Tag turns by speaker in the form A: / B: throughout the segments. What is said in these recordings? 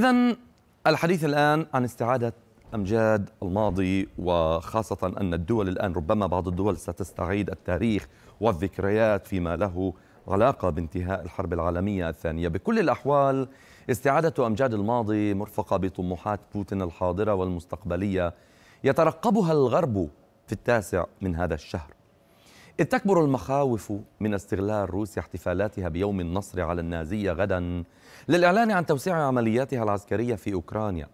A: إذا الحديث الآن عن استعادة أمجاد الماضي وخاصة أن الدول الآن ربما بعض الدول ستستعيد التاريخ والذكريات فيما له علاقة بانتهاء الحرب العالمية الثانية بكل الأحوال استعادة أمجاد الماضي مرفقة بطموحات بوتين الحاضرة والمستقبلية يترقبها الغرب في التاسع من هذا الشهر إذ تكبر المخاوف من استغلال روسيا احتفالاتها بيوم النصر على النازية غدا للإعلان عن توسيع عملياتها العسكرية في أوكرانيا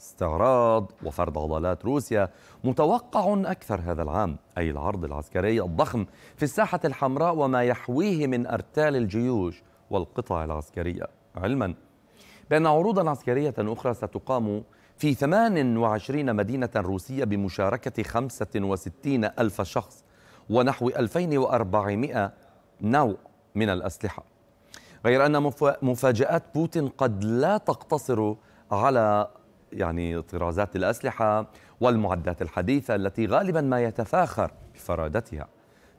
A: استعراض وفرض عضلات روسيا متوقع أكثر هذا العام أي العرض العسكري الضخم في الساحة الحمراء وما يحويه من أرتال الجيوش والقطع العسكرية علما بأن عروضا عسكرية أخرى ستقام في 28 مدينة روسية بمشاركة 65 ألف شخص ونحو 2400 نوع من الأسلحة غير أن مفاجآت بوتين قد لا تقتصر على يعني طرازات الأسلحة والمعدات الحديثة التي غالبا ما يتفاخر بفرادتها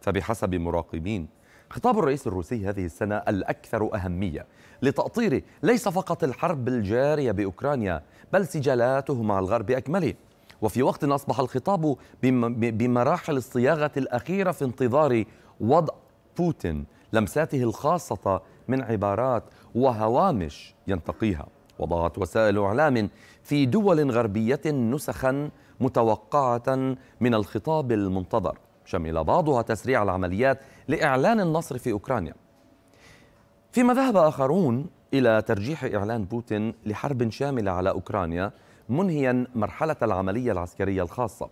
A: فبحسب مراقبين خطاب الرئيس الروسي هذه السنة الأكثر أهمية لتأطير ليس فقط الحرب الجارية بأوكرانيا بل سجالاته مع الغرب أكمله وفي وقت أصبح الخطاب بمراحل الصياغة الأخيرة في انتظار وضع بوتين لمساته الخاصة من عبارات وهوامش ينتقيها وضعت وسائل إعلام في دول غربية نسخا متوقعة من الخطاب المنتظر شمل بعضها تسريع العمليات لإعلان النصر في أوكرانيا فيما ذهب آخرون إلى ترجيح إعلان بوتين لحرب شاملة على أوكرانيا منهيا مرحلة العملية العسكرية الخاصة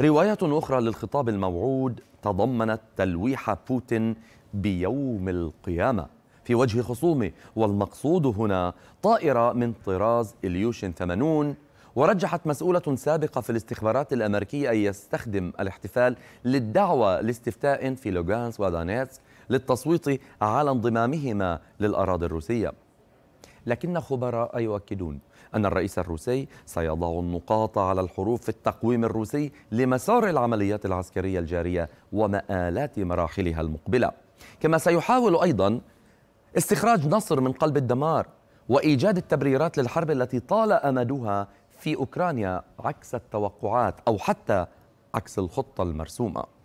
A: رواية أخرى للخطاب الموعود تضمنت تلويح بوتين بيوم القيامة في وجه خصومه والمقصود هنا طائرة من طراز إليوشن 80 ورجحت مسؤولة سابقة في الاستخبارات الأمريكية أن يستخدم الاحتفال للدعوة لاستفتاء في لوغانس ودانيتسك للتصويت على انضمامهما للأراضي الروسية لكن خبراء يؤكدون أن الرئيس الروسي سيضع النقاط على الحروف في التقويم الروسي لمسار العمليات العسكرية الجارية ومآلات مراحلها المقبلة كما سيحاول أيضا استخراج نصر من قلب الدمار وإيجاد التبريرات للحرب التي طال أمدها في أوكرانيا عكس التوقعات أو حتى عكس الخطة المرسومة